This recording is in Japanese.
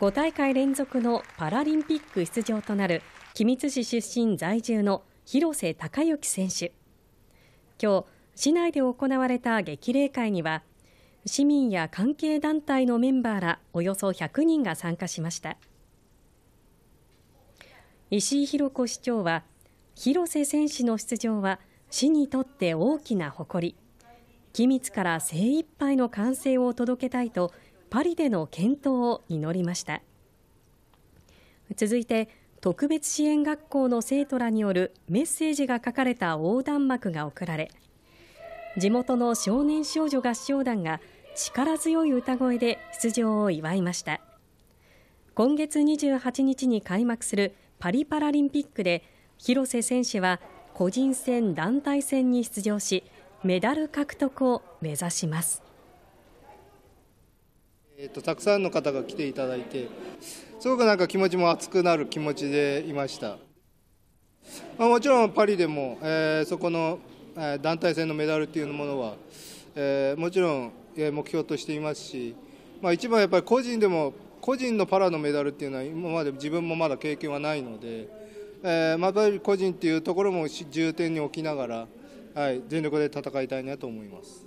5大会連続のパラリンピック出場となる君津市出身在住の広瀬隆之選手今日市内で行われた激励会には市民や関係団体のメンバーらおよそ100人が参加しました石井博子市長は広瀬選手の出場は市にとって大きな誇り君津から精一杯の歓声を届けたいとパリでの健闘を祈りました続いて特別支援学校の生徒らによるメッセージが書かれた横断幕が贈られ地元の少年少女合唱団が力強い歌声で出場を祝いました今月28日に開幕するパリパラリンピックで広瀬選手は個人戦団体戦に出場しメダル獲得を目指しますえっと、たくさんの方が来ていただいてすごくなんか気持ちも熱くなる気持ちでいました、まあ、もちろんパリでも、えー、そこの、え団体戦のメダルっていうものは、えー、もちろん目標としていますし、まあ、一番やっぱり個人でも個人のパラのメダルっていうのは今まで自分もまだ経験はないので、えー、また個人っていうところも重点に置きながら、はい、全力で戦いたいなと思います。